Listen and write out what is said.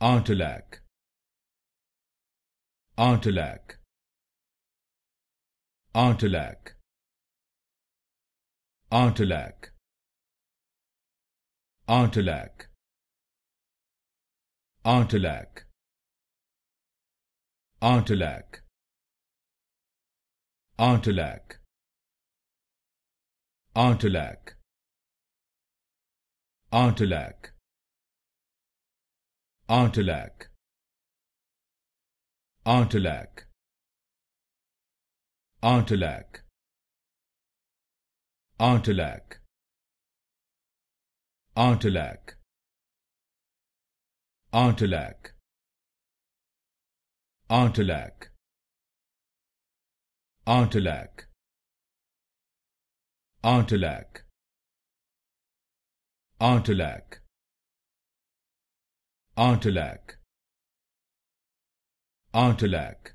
Antelac. Antelac. Antelac. Antelac. Antelac. Antelac. Antelac. Antelac. Artelac Artelac Antilak Antilak Antilak Antilak Antilak Antilak Antilak Antilak Antilak Antilak Antelac. Antelac.